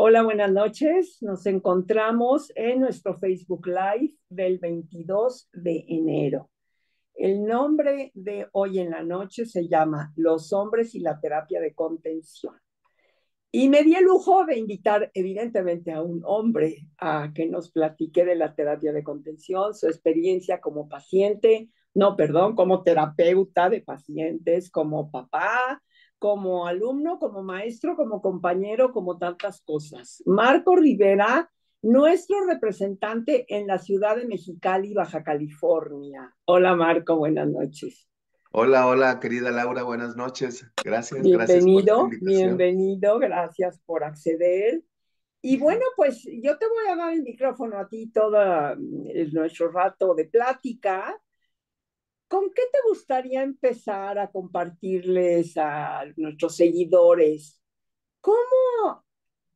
Hola, buenas noches. Nos encontramos en nuestro Facebook Live del 22 de enero. El nombre de hoy en la noche se llama Los hombres y la terapia de contención. Y me di el lujo de invitar evidentemente a un hombre a que nos platique de la terapia de contención, su experiencia como paciente, no, perdón, como terapeuta de pacientes, como papá, como alumno, como maestro, como compañero, como tantas cosas. Marco Rivera, nuestro representante en la ciudad de Mexicali, Baja California. Hola Marco, buenas noches. Hola, hola querida Laura, buenas noches. Gracias. Bienvenido, bienvenido, gracias por acceder. Y bueno, pues yo te voy a dar el micrófono a ti todo nuestro rato de plática ¿con qué te gustaría empezar a compartirles a nuestros seguidores? ¿Cómo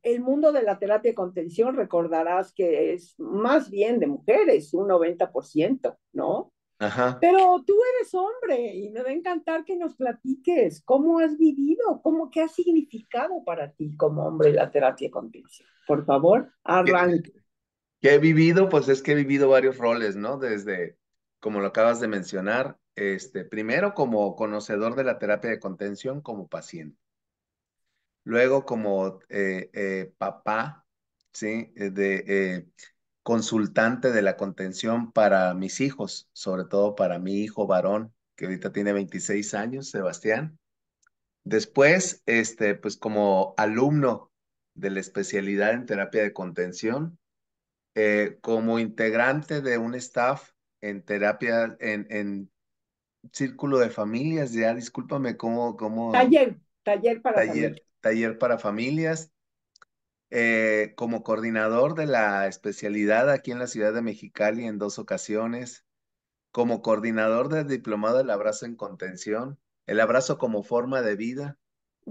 el mundo de la terapia de contención recordarás que es más bien de mujeres, un 90%, ¿no? Ajá. Pero tú eres hombre y me va a encantar que nos platiques cómo has vivido, cómo qué ha significado para ti como hombre la terapia de contención. Por favor, arranque. he vivido? Pues es que he vivido varios roles, ¿no? Desde como lo acabas de mencionar, este, primero como conocedor de la terapia de contención como paciente, luego como eh, eh, papá, ¿sí? Eh, de, consultante de la contención para mis hijos, sobre todo para mi hijo varón, que ahorita tiene 26 años, Sebastián. Después, este, pues como alumno de la especialidad en terapia de contención, como integrante de un staff en terapia, en, en círculo de familias, ya discúlpame cómo... Taller, taller para familias. Taller para familias. Eh, como coordinador de la especialidad aquí en la ciudad de Mexicali en dos ocasiones, como coordinador del diplomado del abrazo en contención, el abrazo como forma de vida,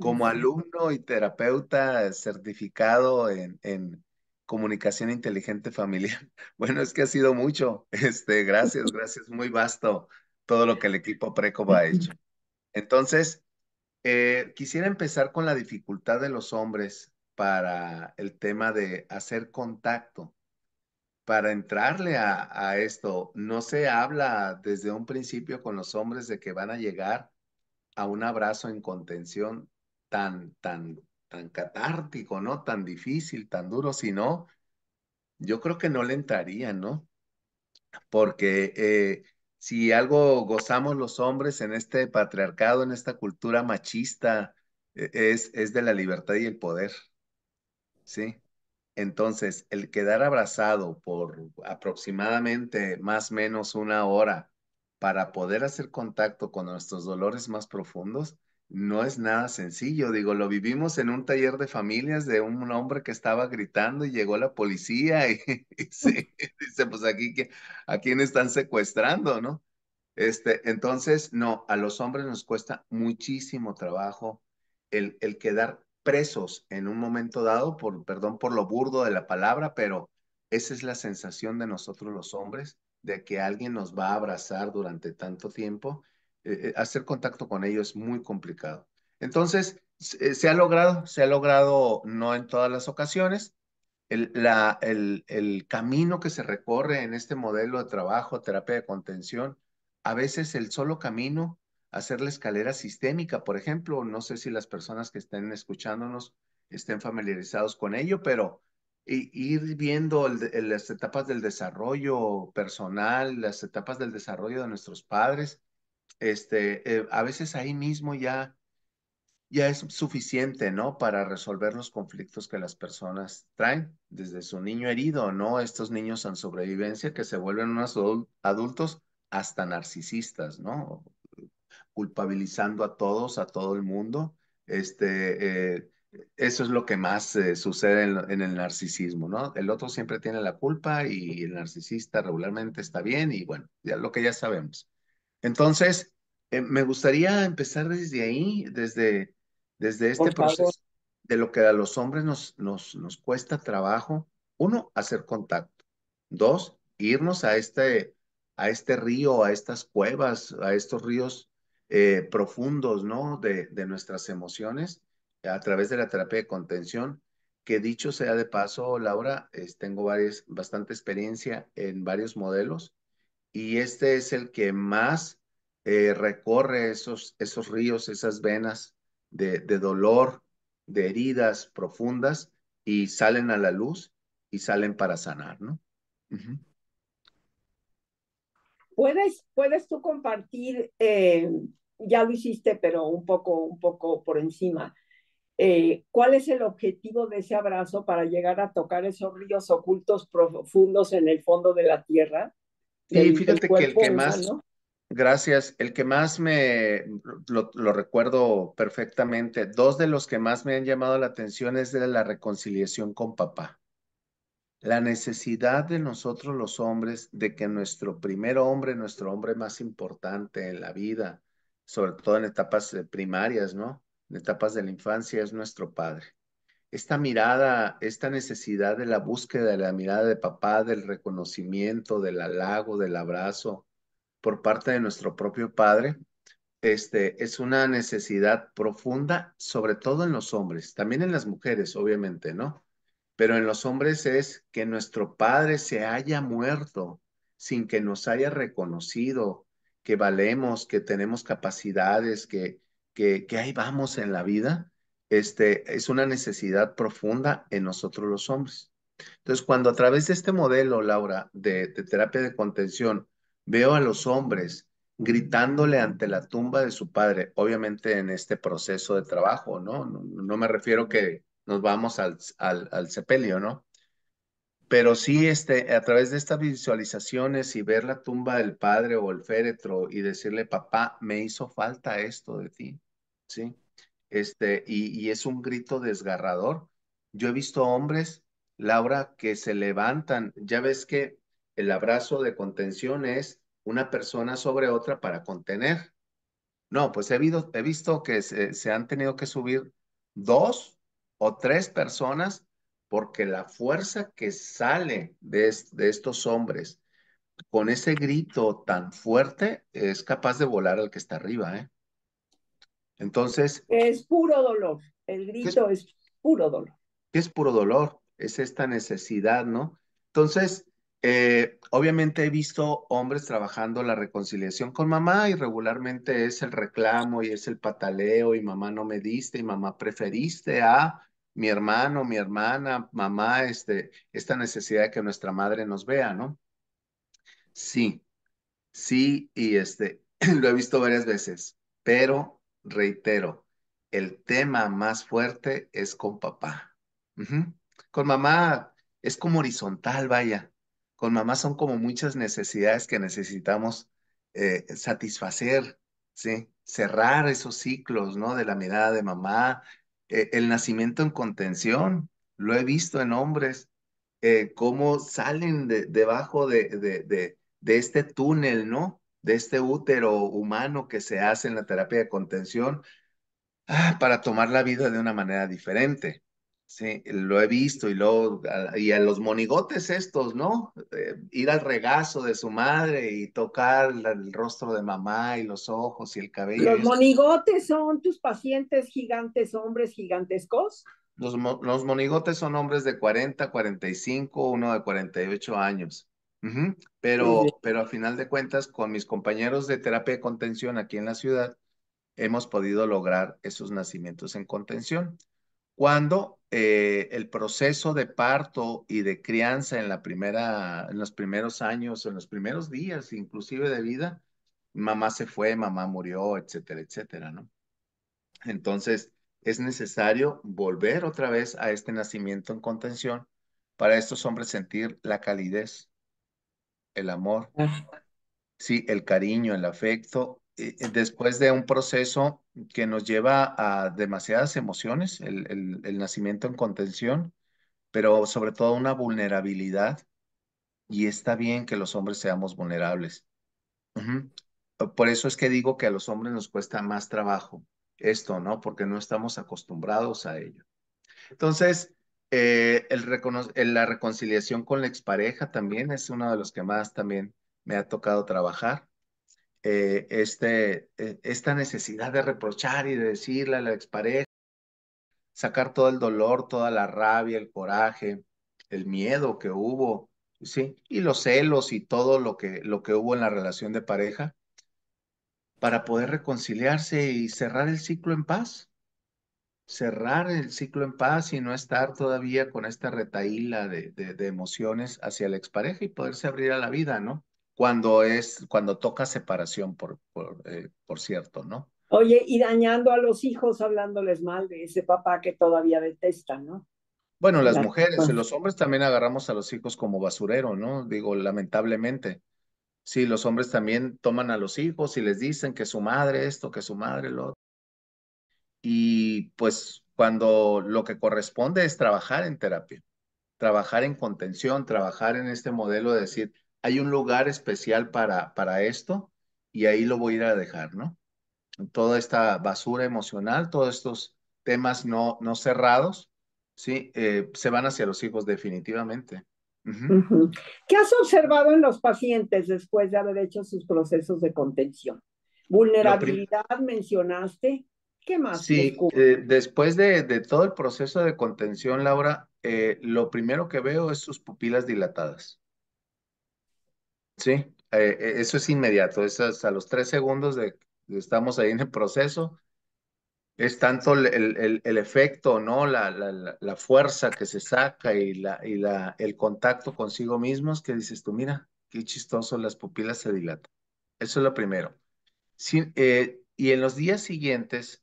como alumno y terapeuta certificado en, comunicación inteligente familiar. Bueno, es que ha sido mucho. Este, gracias, gracias. Muy vasto todo lo que el equipo va ha hecho. Entonces, eh, quisiera empezar con la dificultad de los hombres para el tema de hacer contacto, para entrarle a, a esto. No se habla desde un principio con los hombres de que van a llegar a un abrazo en contención tan, tan tan catártico, ¿no? Tan difícil, tan duro, si no, yo creo que no le entraría, ¿no? Porque eh, si algo gozamos los hombres en este patriarcado, en esta cultura machista, e, es, es de la libertad y el poder, ¿sí? Entonces, el quedar abrazado por aproximadamente más o menos una hora para poder hacer contacto con nuestros dolores más profundos, no es nada sencillo. Digo, lo vivimos en un taller de familias de un hombre que estaba gritando y llegó la policía y, dice, pues aquí a quién están secuestrando, ¿no? Este, entonces, no, a los hombres nos cuesta muchísimo trabajo el, el quedar presos en un momento dado, por, perdón por lo burdo de la palabra, pero esa es la sensación de nosotros los hombres, de que alguien nos va a abrazar durante tanto tiempo eh, eh, hacer contacto con ellos es muy complicado. Entonces, eh, se, ha logrado, se ha logrado no en todas las ocasiones. El, camino que se recorre en este modelo de trabajo, terapia de contención, a veces el solo camino, hacer la escalera sistémica, por ejemplo, no sé si las personas que estén escuchándonos estén familiarizados con ello, pero ir viendo las etapas del desarrollo personal, las etapas del desarrollo de nuestros padres, este, eh, a veces ahí mismo ya, ya es suficiente, ¿no? Para resolver los conflictos que las personas traen desde su niño herido, ¿no? Estos niños en sobrevivencia que se vuelven unos adultos hasta narcisistas, ¿no? Culpabilizando a todos, a todo el mundo. Este, eh, eso es lo que más eh, sucede en, en, el narcisismo, ¿no? El otro siempre tiene la culpa y el narcisista regularmente está bien y bueno, ya lo que ya sabemos. Entonces, eh, me gustaría empezar desde ahí, desde, desde este proceso de lo que a los hombres nos, cuesta trabajo. Uno, hacer contacto. Dos, irnos a este, a este río, a estas cuevas, a estos ríos eh, profundos, ¿no? De, nuestras emociones a través de la terapia de contención que dicho sea de paso, Laura, tengo varias, bastante experiencia en varios modelos y este es el que más eh, recorre esos, esos ríos, esas venas de, dolor, de heridas profundas y salen a la luz y salen para sanar, ¿no? ¿Puedes, ¿Puedes tú compartir, eh, ya lo hiciste, pero un poco, un poco por encima, eh, cuál es el objetivo de ese abrazo para llegar a tocar esos ríos ocultos profundos en el fondo de la tierra? Sí, fíjate que el que más, gracias, el que más me, lo, lo, recuerdo perfectamente, dos de los que más me han llamado la atención es de la reconciliación con papá. La necesidad de nosotros los hombres de que nuestro primer hombre, nuestro hombre más importante en la vida, sobre todo en etapas primarias, ¿no? En etapas de la infancia, es nuestro padre esta mirada, esta necesidad de la búsqueda de la mirada de papá, del reconocimiento, del halago, del abrazo por parte de nuestro propio padre, este, es una necesidad profunda, sobre todo en los hombres, también en las mujeres, obviamente, ¿no? Pero en los hombres es que nuestro padre se haya muerto sin que nos haya reconocido que valemos, que tenemos capacidades, que, que, que ahí vamos en la vida este, es una necesidad profunda en nosotros los hombres. Entonces, cuando a través de este modelo, Laura, de, terapia de contención, veo a los hombres gritándole ante la tumba de su padre, obviamente en este proceso de trabajo, ¿no? No, me refiero que nos vamos al, sepelio, ¿no? Pero sí, este, a través de estas visualizaciones y ver la tumba del padre o el féretro y decirle, papá, me hizo falta esto de ti, ¿sí? este, y, es un grito desgarrador. Yo he visto hombres, Laura, que se levantan. Ya ves que el abrazo de contención es una persona sobre otra para contener. No, pues he, visto, he visto que se, han tenido que subir dos o tres personas porque la fuerza que sale de, de estos hombres con ese grito tan fuerte es capaz de volar al que está arriba, ¿eh? Entonces... Es puro dolor, el grito es, puro dolor. Es puro dolor, es esta necesidad, ¿no? Entonces, eh, obviamente he visto hombres trabajando la reconciliación con mamá y regularmente es el reclamo y es el pataleo y mamá no me diste y mamá preferiste a mi hermano, mi hermana, mamá, este, esta necesidad de que nuestra madre nos vea, ¿no? Sí, sí, y este, lo he visto varias veces, pero reitero, el tema más fuerte es con papá. Con mamá es como horizontal, vaya. Con mamá son como muchas necesidades que necesitamos eh, satisfacer, ¿sí? Cerrar esos ciclos, ¿no? De la mirada de mamá. Eh, el nacimiento en contención, lo he visto en hombres, eh, cómo salen de, debajo de, de, de este túnel, ¿no? de este útero humano que se hace en la terapia de contención ah, para tomar la vida de una manera diferente. Sí, lo he visto y luego, y a los monigotes estos, ¿no? Eh, ir al regazo de su madre y tocar el rostro de mamá y los ojos y el cabello. ¿Los monigotes son tus pacientes gigantes, hombres gigantescos? Los, los monigotes son hombres de 40, 45, uno de 48 años. Pero, pero a final de cuentas, con mis compañeros de terapia de contención aquí en la ciudad, hemos podido lograr esos nacimientos en contención. Cuando eh, el proceso de parto y de crianza en, la primera, en los primeros años, en los primeros días inclusive de vida, mamá se fue, mamá murió, etcétera, etcétera, ¿no? Entonces, es necesario volver otra vez a este nacimiento en contención para estos hombres sentir la calidez el amor, ah. sí, el cariño, el afecto, eh, eh, después de un proceso que nos lleva a demasiadas emociones, el, nacimiento en contención, pero sobre todo una vulnerabilidad. Y está bien que los hombres seamos vulnerables. Por eso es que digo que a los hombres nos cuesta más trabajo esto, ¿no? Porque no estamos acostumbrados a ello. Entonces, eh, eh, la reconciliación con la expareja también es uno de los que más también me ha tocado trabajar. Eh, este, esta necesidad de reprochar y de decirle a la expareja, sacar todo el dolor, toda la rabia, el coraje, el miedo que hubo, ¿sí? Y los celos y todo lo que, lo que hubo en la relación de pareja para poder reconciliarse y cerrar el ciclo en paz cerrar el ciclo en paz y no estar todavía con esta retaíla de, emociones hacia la expareja y poderse abrir a la vida, ¿no? Cuando es, cuando toca separación, por, por, eh, por cierto, ¿no? Oye, y dañando a los hijos hablándoles mal de ese papá que todavía detesta, ¿no? Bueno, las mujeres mujeres, los hombres también agarramos a los hijos como basurero, ¿no? Digo, lamentablemente. Sí, los hombres también toman a los hijos y les dicen que su madre esto, que su madre lo y pues cuando lo que corresponde es trabajar en terapia, trabajar en contención, trabajar en este modelo de decir, hay un lugar especial para, para esto y ahí lo voy a ir a dejar, ¿no? Toda esta basura emocional, todos estos temas no, no cerrados, ¿sí? Eh, se van hacia los hijos definitivamente. ¿Qué has observado en los pacientes después de haber hecho sus procesos de contención? Vulnerabilidad mencionaste. ¿Qué más? Sí, eh, después de, de, todo el proceso de contención, Laura, eh, lo primero que veo es sus pupilas dilatadas. Sí, eh, eso es inmediato, es a los tres segundos de, de estamos ahí en el proceso. Es tanto el, el, el efecto, ¿no? La, la, la, fuerza que se saca y, la, y la, el contacto consigo mismos que dices tú, mira, qué chistoso, las pupilas se dilatan. Eso es lo primero. Sí, y en los días siguientes,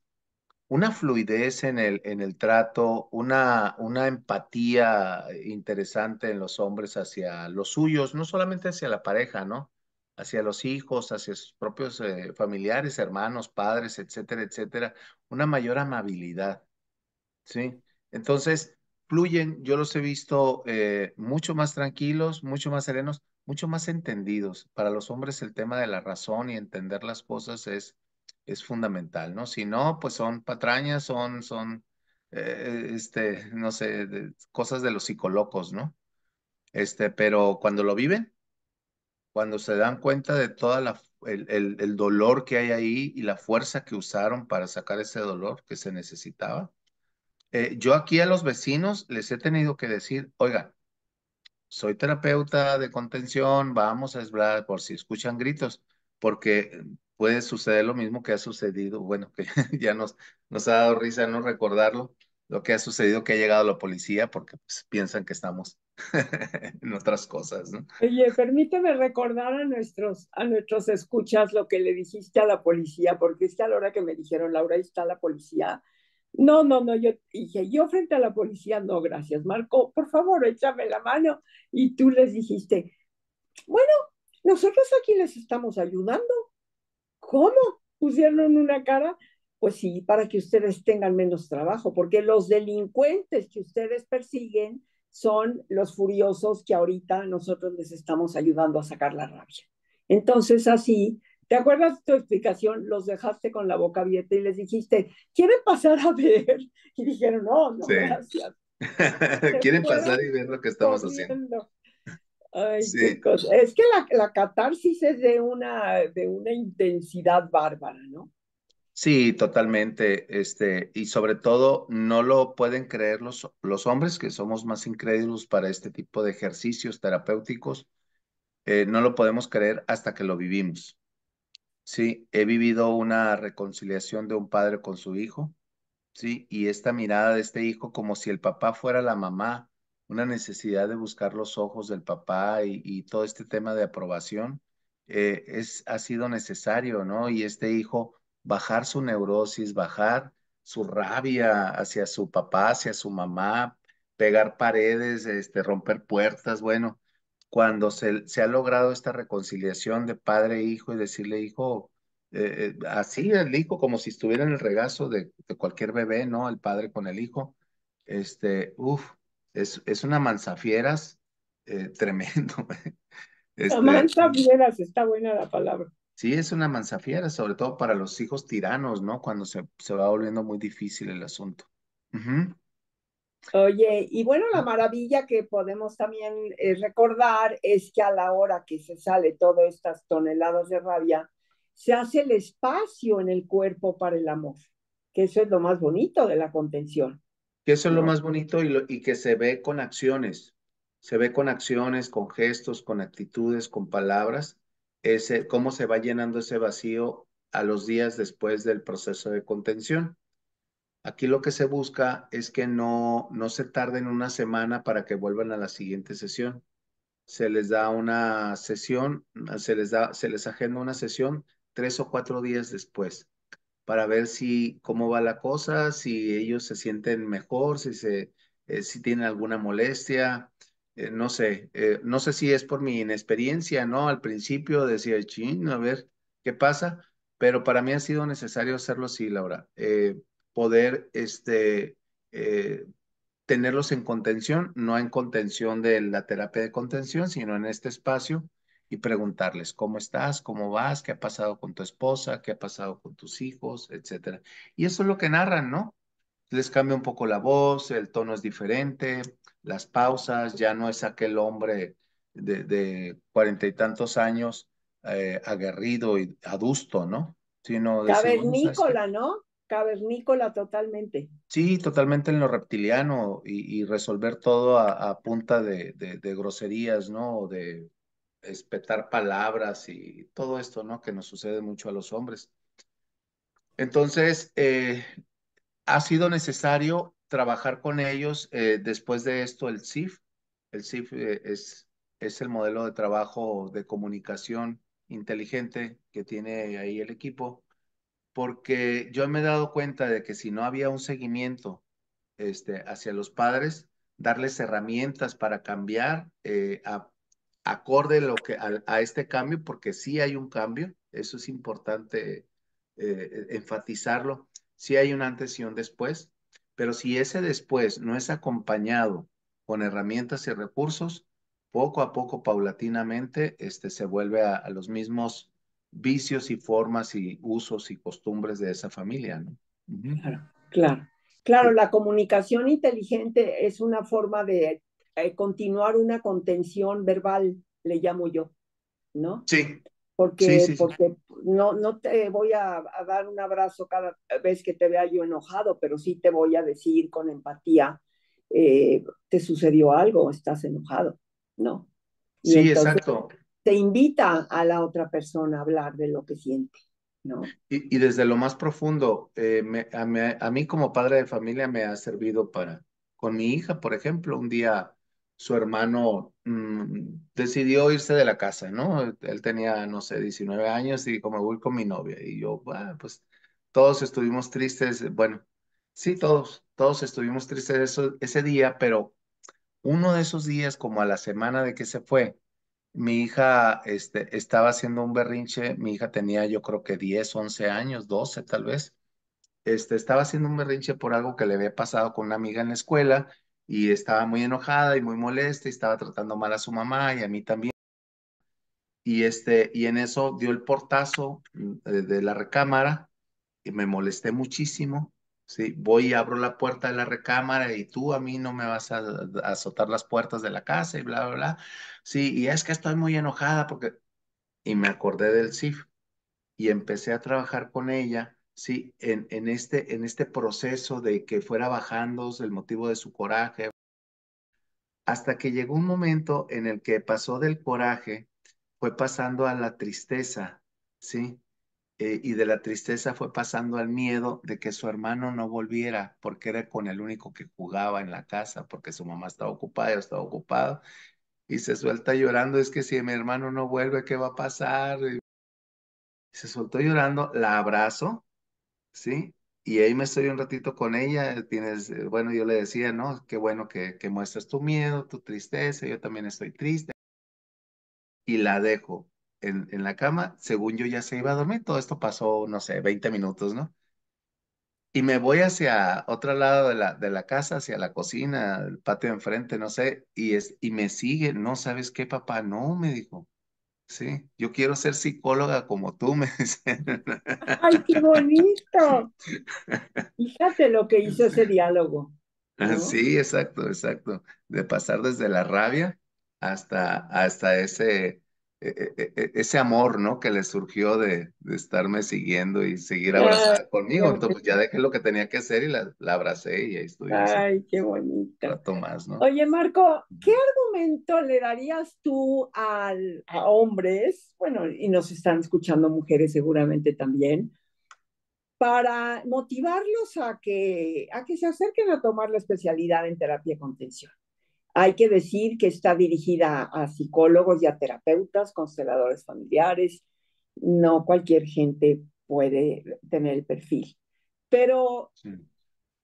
una fluidez en el, en el trato, una, una empatía interesante en los hombres hacia los suyos, no solamente hacia la pareja, ¿no? Hacia los hijos, hacia sus propios eh, familiares, hermanos, padres, etcétera, etcétera. Una mayor amabilidad, ¿sí? Entonces, fluyen, yo los he visto eh, mucho más tranquilos, mucho más serenos, mucho más entendidos. Para los hombres el tema de la razón y entender las cosas es es fundamental, ¿no? Si no, pues son patrañas, son, son, eh, este, no sé, cosas de los psicolocos, ¿no? Este, pero cuando lo viven, cuando se dan cuenta de toda la, el, dolor que hay ahí y la fuerza que usaron para sacar ese dolor que se necesitaba, eh, yo aquí a los vecinos les he tenido que decir, oiga, soy terapeuta de contención, vamos a esblar por si escuchan gritos, porque puede suceder lo mismo que ha sucedido, bueno, que ya nos, nos ha dado risa no recordarlo, lo que ha sucedido que ha llegado la policía porque pues, piensan que estamos en otras cosas. Oye, permíteme recordar a nuestros, a nuestros escuchas lo que le dijiste a la policía, porque es que a la hora que me dijeron, Laura, ahí está la policía. No, no, no, yo dije, yo frente a la policía, no, gracias, Marco, por favor, échame la mano. Y tú les dijiste, bueno, nosotros aquí les estamos ayudando. ¿Cómo? Pusieron una cara. Pues sí, para que ustedes tengan menos trabajo, porque los delincuentes que ustedes persiguen son los furiosos que ahorita nosotros les estamos ayudando a sacar la rabia. Entonces, así, ¿te acuerdas de tu explicación? Los dejaste con la boca abierta y les dijiste, ¿quieren pasar a ver? Y dijeron, no, no, gracias. Quieren pasar y ver lo que estamos haciendo. Ay, Es que la, la, catarsis es de una, de una intensidad bárbara, ¿no? Sí, totalmente. Este, y sobre todo, no lo pueden creer los, los hombres, que somos más incrédulos para este tipo de ejercicios terapéuticos. Eh, no lo podemos creer hasta que lo vivimos. Sí, he vivido una reconciliación de un padre con su hijo, sí, y esta mirada de este hijo como si el papá fuera la mamá una necesidad de buscar los ojos del papá y, todo este tema de aprobación, eh, es, ha sido necesario, ¿no? Y este hijo bajar su neurosis, bajar su rabia hacia su papá, hacia su mamá, pegar paredes, este, romper puertas, bueno, cuando se, se ha logrado esta reconciliación de padre e hijo y decirle, hijo, eh, eh, así el hijo, como si estuviera en el regazo de, de, cualquier bebé, ¿no? El padre con el hijo, este, uff, es, una mansafieras eh, tremendo. Este, manzafieras, está buena la palabra. Sí, es una manzafiera, sobre todo para los hijos tiranos, ¿no? Cuando se, se va volviendo muy difícil el asunto. Oye, y bueno, la ah. maravilla que podemos también eh, recordar es que a la hora que se sale todas estas toneladas de rabia, se hace el espacio en el cuerpo para el amor, que eso es lo más bonito de la contención. Que eso es lo más bonito y, que se ve con acciones, se ve con acciones, con gestos, con actitudes, con palabras, ese, cómo se va llenando ese vacío a los días después del proceso de contención. Aquí lo que se busca es que no, no se tarden una semana para que vuelvan a la siguiente sesión. Se les da una sesión, se les, da, se les agenda una sesión tres o cuatro días después para ver si cómo va la cosa, si ellos se sienten mejor, si se eh, si tienen alguna molestia, eh, no sé, eh, no sé si es por mi inexperiencia, ¿no? Al principio decía, ching, a ver qué pasa, pero para mí ha sido necesario hacerlo así, Laura, poder este, tenerlos en contención, no en contención de la terapia de contención, sino en este espacio y preguntarles cómo estás, cómo vas, qué ha pasado con tu esposa, qué ha pasado con tus hijos, etcétera. Y eso es lo que narran, ¿no? Les cambia un poco la voz, el tono es diferente, las pausas, ya no es aquel hombre de cuarenta y tantos años eh, aguerrido y adusto, ¿no? Sino Cavernícola, ¿no? Cavernícola totalmente. Sí, totalmente en lo reptiliano y, resolver todo a, punta de, groserías, ¿no? de espetar palabras y todo esto, ¿no? Que nos sucede mucho a los hombres. Entonces, eh, ha sido necesario trabajar con ellos. Eh, después de esto, el CIF, el CIF eh, es, es el modelo de trabajo de comunicación inteligente que tiene ahí el equipo, porque yo me he dado cuenta de que si no había un seguimiento este, hacia los padres, darles herramientas para cambiar a acorde lo que, a, este cambio, porque sí hay un cambio, eso es importante eh, enfatizarlo, sí hay un antes y un después, pero si ese después no es acompañado con herramientas y recursos, poco a poco, paulatinamente, este, se vuelve a, los mismos vicios y formas y usos y costumbres de esa familia, ¿no? claro. Claro, la comunicación inteligente es una forma de eh, continuar una contención verbal, le llamo yo, ¿no? Sí. Porque, porque no, no te voy a, dar un abrazo cada vez que te vea yo enojado, pero sí te voy a decir con empatía, eh, te sucedió algo, estás enojado, ¿no? sí, exacto. Te invita a la otra persona a hablar de lo que siente. No. Y, desde lo más profundo, eh, a, mí como padre de familia me ha servido para, con mi hija, por ejemplo, un día su hermano mm, decidió irse de la casa, ¿no? Él tenía, no sé, 19 años y como voy con mi novia. Y yo, bueno, pues todos estuvimos tristes, bueno, sí, todos, todos estuvimos tristes ese día, pero uno de esos días, como a la semana de que se fue, mi hija este, estaba haciendo un berrinche, mi hija tenía yo creo que 10, 11 años, 12 tal vez, este, estaba haciendo un berrinche por algo que le había pasado con una amiga en la escuela y estaba muy enojada y muy molesta y estaba tratando mal a su mamá y a mí también. Y, este, y en eso dio el portazo mm, eh, de, la recámara y me molesté muchísimo. Sí, voy y abro la puerta de la recámara y tú a mí no me vas a, azotar las puertas de la casa y bla, bla, bla. Sí, y es que estoy muy enojada porque... Y me acordé del CIF y empecé a trabajar con ella ¿sí? En, en, este, en este proceso de que fuera bajando el motivo de su coraje, hasta que llegó un momento en el que pasó del coraje, fue pasando a la tristeza, ¿sí? Eh, y de la tristeza fue pasando al miedo de que su hermano no volviera, porque era con el único que jugaba en la casa, porque su mamá estaba ocupada, yo estaba ocupado, y se suelta llorando, es que si mi hermano no vuelve, ¿qué va a pasar? Y se soltó llorando, la abrazo, ¿sí? Y ahí me estoy un ratito con ella, eh, tienes, eh, bueno, yo le decía, ¿no? Qué bueno que, que muestras tu miedo, tu tristeza, yo también estoy triste. Y la dejo en, la cama, según yo ya se iba a dormir, todo esto pasó, no sé, 20 minutos, ¿no? Y me voy hacia otro lado de la, de la casa, hacia la cocina, el patio de enfrente, no sé, y, es, y me sigue, no sabes qué, papá, no, me dijo, Sí, yo quiero ser psicóloga como tú, me dicen. ¡Ay, qué bonito! Fíjate lo que hizo ese diálogo. Sí, exacto, exacto. De pasar desde la rabia hasta, hasta ese, e, e, e, ese amor, ¿no? Que le surgió de, de estarme siguiendo y seguir abrazada conmigo. Entonces, pues, ya dejé lo que tenía que hacer y la, la abracé y ahí estoy. Ay, qué bonito. Rato más, ¿no? Oye, Marco, ¿qué argumento le darías tú al, a hombres? Bueno, y nos están escuchando mujeres seguramente también para motivarlos a que, a que se acerquen a tomar la especialidad en terapia contención. Hay que decir que está dirigida a psicólogos y a terapeutas, consteladores familiares. No cualquier gente puede tener el perfil. Pero,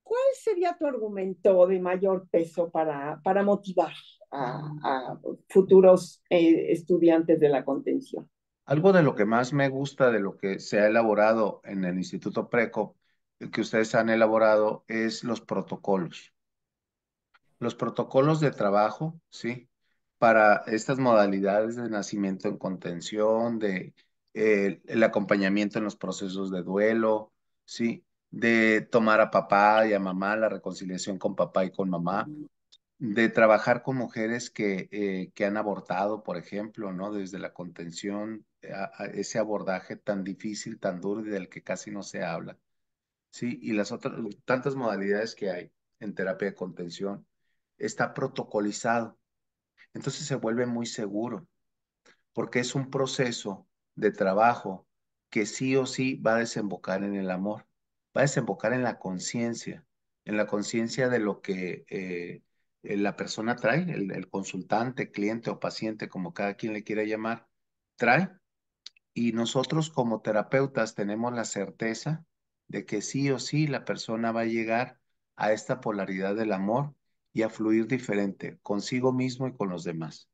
¿cuál sería tu argumento de mayor peso para, para motivar a, futuros eh, estudiantes de la contención? Algo de lo que más me gusta de lo que se ha elaborado en el Instituto Preco, que ustedes han elaborado, es los protocolos los protocolos de trabajo, ¿sí? Para estas modalidades de nacimiento en contención, de eh, el acompañamiento en los procesos de duelo, ¿sí? De tomar a papá y a mamá, la reconciliación con papá y con mamá, de trabajar con mujeres que, eh, que han abortado, por ejemplo, ¿no? Desde la contención, eh, ese abordaje tan difícil, tan duro y del que casi no se habla, ¿sí? Y las otras, tantas modalidades que hay en terapia de contención, está protocolizado. Entonces se vuelve muy seguro, porque es un proceso de trabajo que sí o sí va a desembocar en el amor, va a desembocar en la conciencia, en la conciencia de lo que eh, eh, la persona trae, el, el, consultante, cliente o paciente, como cada quien le quiera llamar, trae. Y nosotros como terapeutas tenemos la certeza de que sí o sí la persona va a llegar a esta polaridad del amor y a fluir diferente consigo mismo y con los demás.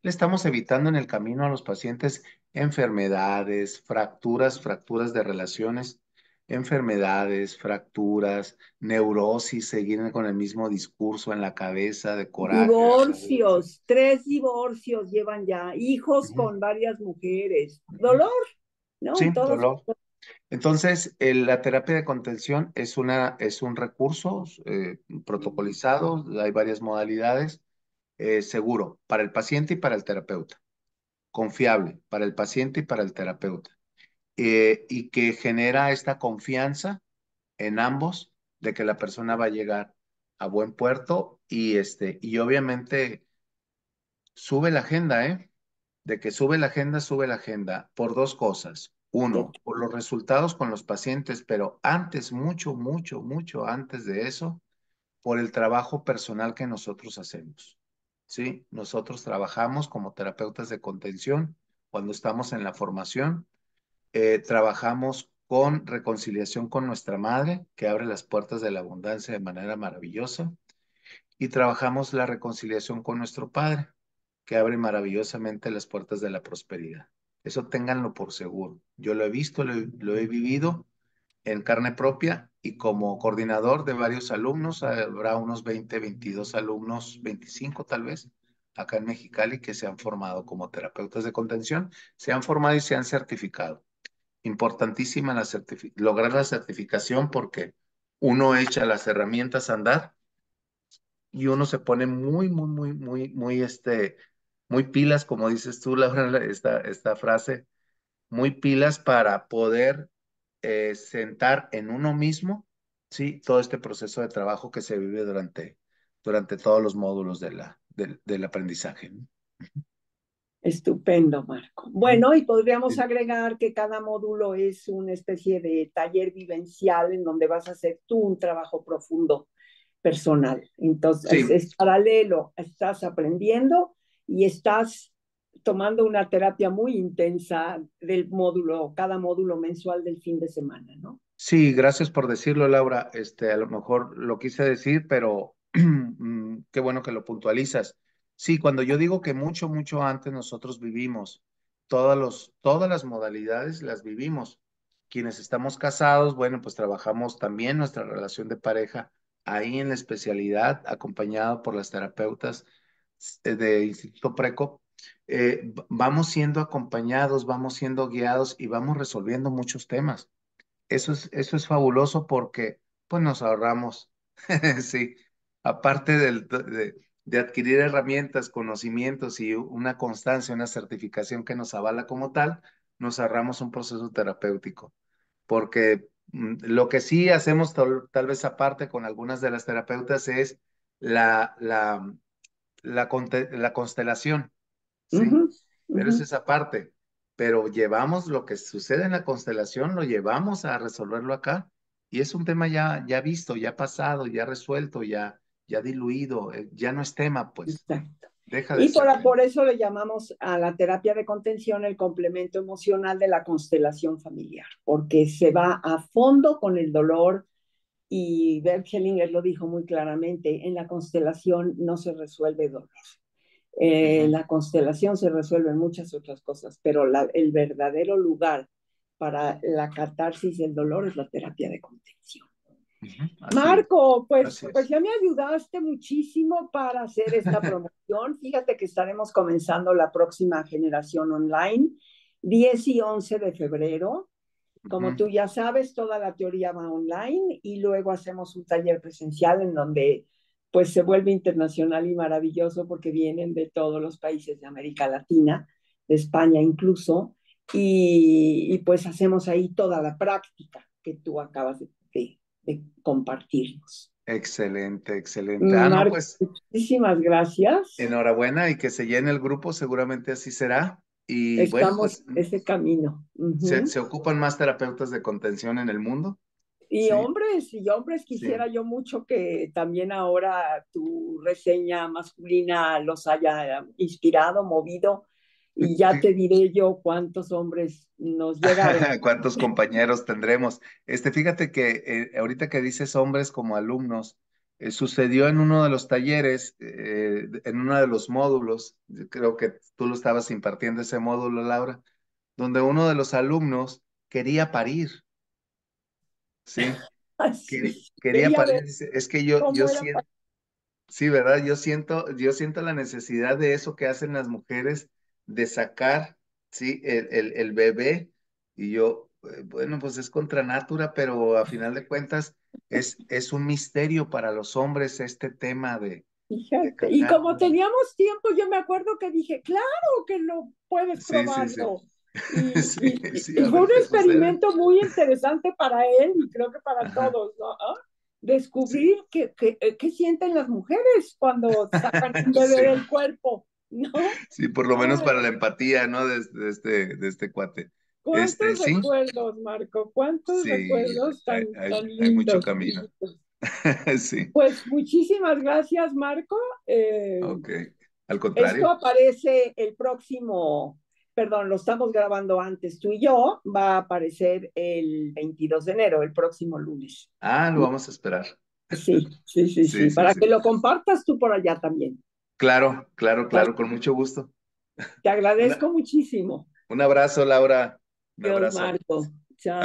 Le estamos evitando en el camino a los pacientes enfermedades, fracturas, fracturas de relaciones, enfermedades, fracturas, neurosis, seguir con el mismo discurso en la cabeza de Divorcios, tres divorcios llevan ya, hijos con varias mujeres. Dolor, ¿no? Sí, entonces, la terapia de contención es, una, es un recurso eh, protocolizado, hay varias modalidades, eh, seguro para el paciente y para el terapeuta, confiable para el paciente y para el terapeuta, eh, y que genera esta confianza en ambos de que la persona va a llegar a buen puerto y, este, y obviamente sube la agenda, ¿eh? De que sube la agenda, sube la agenda por dos cosas uno, por los resultados con los pacientes, pero antes, mucho, mucho, mucho antes de eso, por el trabajo personal que nosotros hacemos. ¿Sí? Nosotros trabajamos como terapeutas de contención cuando estamos en la formación. Eh, trabajamos con reconciliación con nuestra madre, que abre las puertas de la abundancia de manera maravillosa. Y trabajamos la reconciliación con nuestro padre, que abre maravillosamente las puertas de la prosperidad. Eso ténganlo por seguro. Yo lo he visto, lo, he vivido en carne propia y como coordinador de varios alumnos, habrá unos 20, 22 alumnos, 25 tal vez, acá en Mexicali que se han formado como terapeutas de contención, se han formado y se han certificado. Importantísima la lograr la certificación porque uno echa las herramientas a andar y uno se pone muy, muy, muy, muy, muy este, muy pilas, como dices tú, Laura, esta, esta frase, muy pilas para poder eh, sentar en uno mismo, ¿sí? Todo este proceso de trabajo que se vive durante, durante todos los módulos de del aprendizaje. Estupendo, Marco. Mm. Bueno, y podríamos agregar que cada módulo es una especie de taller vivencial en donde vas a hacer tú un trabajo profundo personal. Entonces, es paralelo, estás aprendiendo y estás tomando una terapia muy intensa del módulo, cada módulo mensual del fin de semana, ¿no? Sí, gracias por decirlo, Laura. Este, a lo mejor lo quise decir, pero mm, qué bueno que lo puntualizas. Sí, cuando yo digo que mucho, mucho antes nosotros vivimos, todas, todas las modalidades las vivimos. Quienes estamos casados, bueno, pues trabajamos también nuestra relación de pareja ahí en la especialidad, acompañado por las terapeutas eh, de Instituto Preco, eh, vamos siendo acompañados, vamos siendo guiados y vamos resolviendo muchos temas. Eso es, eso es fabuloso porque pues nos ahorramos, sí, aparte del, de, adquirir herramientas, conocimientos y una constancia, una certificación que nos avala como tal, nos ahorramos un proceso terapéutico. Porque mm, lo que sí hacemos tal, vez aparte con algunas de las terapeutas es la, la, la, constelación, Pero es esa parte. Pero llevamos lo que sucede en la constelación, lo llevamos a resolverlo acá. Y es un tema ya, ya visto, ya pasado, ya resuelto, ya, ya diluido, eh, ya no es tema, pues. Deja y por eso le llamamos a la terapia de contención el complemento emocional de la constelación familiar, porque se va a fondo con el dolor, y Bert Hellinger lo dijo muy claramente, en la constelación no se resuelve dolor. Eh, La constelación se resuelven muchas otras cosas, pero el verdadero lugar para la catarsis del dolor es la terapia de contención. Marco, pues, pues ya me ayudaste muchísimo para hacer esta promoción. Fíjate que estaremos comenzando la próxima generación online, 10 y 11 de febrero. Como tú ya sabes, toda la teoría va online y luego hacemos un taller presencial en donde pues se vuelve internacional y maravilloso porque vienen de todos los países de América Latina, de España incluso, y, pues hacemos ahí toda la práctica que tú acabas de, compartirnos. Excelente, excelente. Ah, pues, muchísimas gracias. Enhorabuena y que se llene el grupo, seguramente así será. Estamos pues, ese camino. ¿se, ocupan más terapeutas de contención en el mundo? Y hombres, y hombres quisiera yo mucho que también ahora tu reseña masculina los haya inspirado, movido, y ya te diré yo cuántos hombres nos llegan. cuántos compañeros tendremos. Este, fíjate que eh, ahorita que dices hombres como alumnos, eh, sucedió en uno de los talleres, eh, en uno de los módulos, creo que tú lo estabas impartiendo ese módulo, Laura, donde uno de los alumnos quería parir. Sí. quería, parir. Es que yo, yo siento, sí, ¿verdad? Yo siento, yo siento la necesidad de eso que hacen las mujeres, de sacar, sí, el, el bebé. Y yo, eh, bueno, pues es contra natura, pero a final de cuentas, es, un misterio para los hombres este tema de... y como teníamos tiempo, yo me acuerdo que dije, claro que lo puedes probarlo. Y, fue un experimento muy interesante para él y creo que para todos, ah, Descubrir qué que, eh, qué sienten las mujeres cuando sacan de del cuerpo, ¿no? Sí, por lo menos para la empatía, ¿no? este, de este cuate. Este, ¿Cuántos recuerdos, Marco? ¿Cuántos recuerdos tan, hay, Hay mucho camino. Pues muchísimas gracias, Marco. Eh, ok, al contrario. Esto aparece el próximo, perdón, lo estamos grabando antes tú y yo, va a aparecer el 22 de enero, el próximo lunes. Ah, lo vamos a esperar. Sí, sí, sí, sí, para que lo compartas tú por allá también. Claro, claro, claro, con mucho gusto. Te agradezco muchísimo. Un abrazo, Laura. Un abrazo. Chao.